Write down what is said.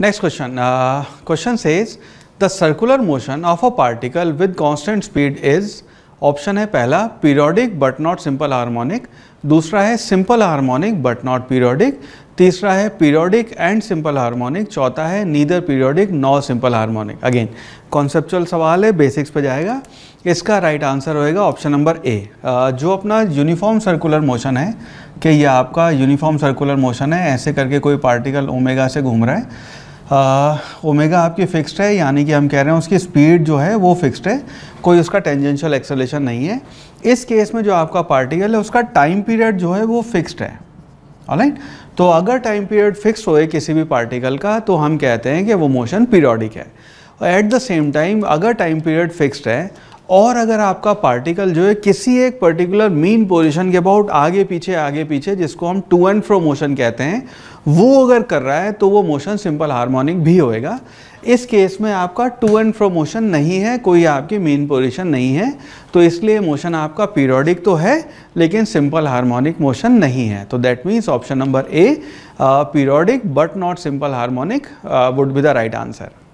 next question question says the circular motion of a particle with with speed is option है पहला periodic but not simple harmonic दूसरा है simple harmonic but not periodic तीसरा है periodic and simple harmonic चौथा है neither periodic nor simple harmonic again conceptual सवाल है बेसिक्स पे जाएगा इसका राइट आंसर होएगा ऑप्शन नंबर ए जो अपना यूनिफॉर्म सर्कुलर मोशन है कि यह आपका यूनिफॉर्म सर्कुलर मोशन है ऐसे करके कोई पार्टिकल ओमेगा से घूम रहा है ओमेगा आपकी फिक्स्ड है यानी कि हम कह रहे हैं उसकी स्पीड जो है वो फिक्स्ड है कोई उसका टेंजेंशियल एक्सेलेशन नहीं है इस केस में जो आपका पार्टिकल है उसका टाइम पीरियड जो है वो फिक्स्ड है ऑलराइट तो अगर टाइम पीरियड फिक्स होए किसी भी पार्टिकल का तो हम कहते हैं कि वो मोशन पीरियोडिक है एट द सेम टाइम अगर टाइम पीरियड फिक्स्ड है और अगर आपका पार्टिकल जो है किसी एक पर्टिकुलर मीन पोजिशन के अबाउट आगे पीछे आगे पीछे जिसको हम टू एंड फ्रो मोशन कहते हैं वो अगर कर रहा है तो वो मोशन सिंपल हार्मोनिक भी होएगा इस केस में आपका टू एंड फ्रो मोशन नहीं है कोई आपकी मेन पोजिशन नहीं है तो इसलिए मोशन आपका पीरियोडिक तो है लेकिन सिंपल हार्मोनिक मोशन नहीं है तो that means option number A periodic but not simple harmonic would be the right answer